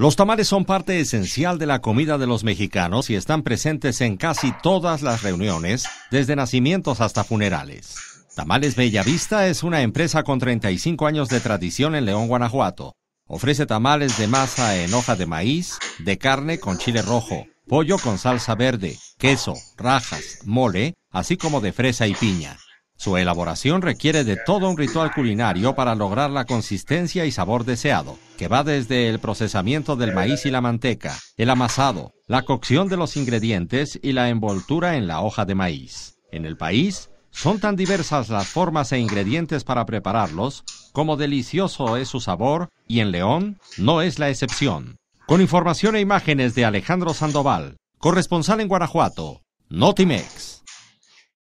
Los tamales son parte esencial de la comida de los mexicanos y están presentes en casi todas las reuniones, desde nacimientos hasta funerales. Tamales Bellavista es una empresa con 35 años de tradición en León, Guanajuato. Ofrece tamales de masa en hoja de maíz, de carne con chile rojo, pollo con salsa verde, queso, rajas, mole, así como de fresa y piña. Su elaboración requiere de todo un ritual culinario para lograr la consistencia y sabor deseado que va desde el procesamiento del maíz y la manteca, el amasado, la cocción de los ingredientes y la envoltura en la hoja de maíz. En el país son tan diversas las formas e ingredientes para prepararlos como delicioso es su sabor y en León no es la excepción. Con información e imágenes de Alejandro Sandoval, corresponsal en Guanajuato, Notimex.